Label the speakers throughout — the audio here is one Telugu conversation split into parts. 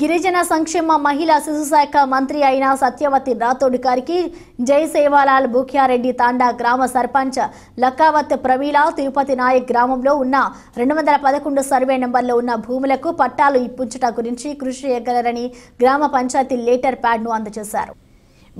Speaker 1: గిరిజన సంక్షేమ మహిళా శిశు శాఖ మంత్రి అయిన సత్యవతి రాథోడ్ గారికి జై సేవాలాల్ భూఖ్యారెడ్డి తాండా గ్రామ సర్పంచ్ లక్కావత్ ప్రవీణ తిరుపతి నాయక్ గ్రామంలో ఉన్న రెండు వందల పదకొండు సర్వే నెంబర్లో ఉన్న భూములకు పట్టాలు ఇప్పించట గురించి కృషి చేయగలరని గ్రామ పంచాయతీ లేటర్ ప్యాడ్ను అందజేశారు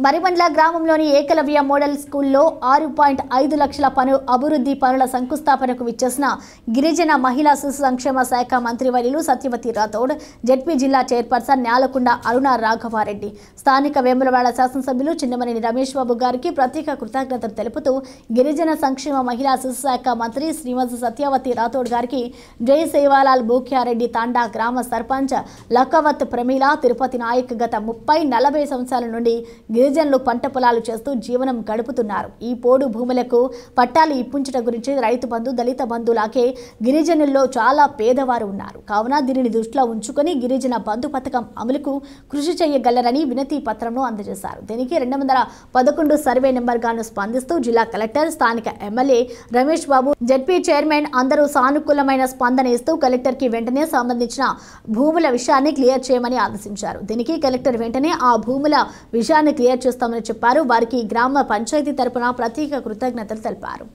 Speaker 1: మరిమండ్ల గ్రామంలోని ఏకలవ్య మోడల్ స్కూల్లో ఆరు పాయింట్ ఐదు లక్షల పను అభివృద్ధి పనుల శంకుస్థాపనకు విచ్చేసిన గిరిజన మహిళా శిశు సంక్షేమ శాఖ మంత్రి వర్యులు సత్యవతి రాథోడ్ జడ్పీ జిల్లా చైర్పర్సన్ న్యాలకొండ అరుణ రాఘవారెడ్డి స్థానిక వేములవాడ శాసనసభ్యులు చిన్నమనేని రమేష్ బాబు గారికి ప్రత్యేక కృతజ్ఞతలు తెలుపుతూ గిరిజన సంక్షేమ మహిళా శిశు శాఖ మంత్రి శ్రీమతి సత్యవతి రాథోడ్ గారికి జై సేవాలాల్ భూక్యారెడ్డి తాండా గ్రామ సర్పంచ్ లఖవత్ ప్రమీల తిరుపతి నాయక్ గత ముప్పై నలభై సంవత్సరాల నుండి గిరిజనులు పంట పొలాలు చేస్తూ జీవనం గడుపుతున్నారు ఈ పోడు భూములకు పట్టాలు ఇప్పించడం గురించి రైతు బంధు దళిత బంధులాకే గిరిజనుల్లో చాలా పేదవారు ఉన్నారు కావున దీనిని దృష్టిలో ఉంచుకొని గిరిజన బంధు పథకం అమలుకు కృషి చేయగలరని వినతి పత్రంను అందజేశారు దీనికి రెండు వందల పదకొండు సర్వే నెంబర్గాను స్పందిస్తూ జిల్లా కలెక్టర్ స్థానిక MLA Ramesh Babu ZP chairman అందరూ సానుకూలమైన స్పందన ఇస్తూ కలెక్టర్ కి వెంటనే సంబంధించిన భూముల విషయాన్ని క్లియర్ చేయమని ఆదేశించారు దీనికి కలెక్టర్ వెంటనే ఆ భూముల విషయాన్ని క్లియర్ క్లియర్ చేస్తామని చెప్పారు వారికి గ్రామ పంచాయతీ తరపున ప్రత్యేక కృతజ్ఞతలు తెలిపారు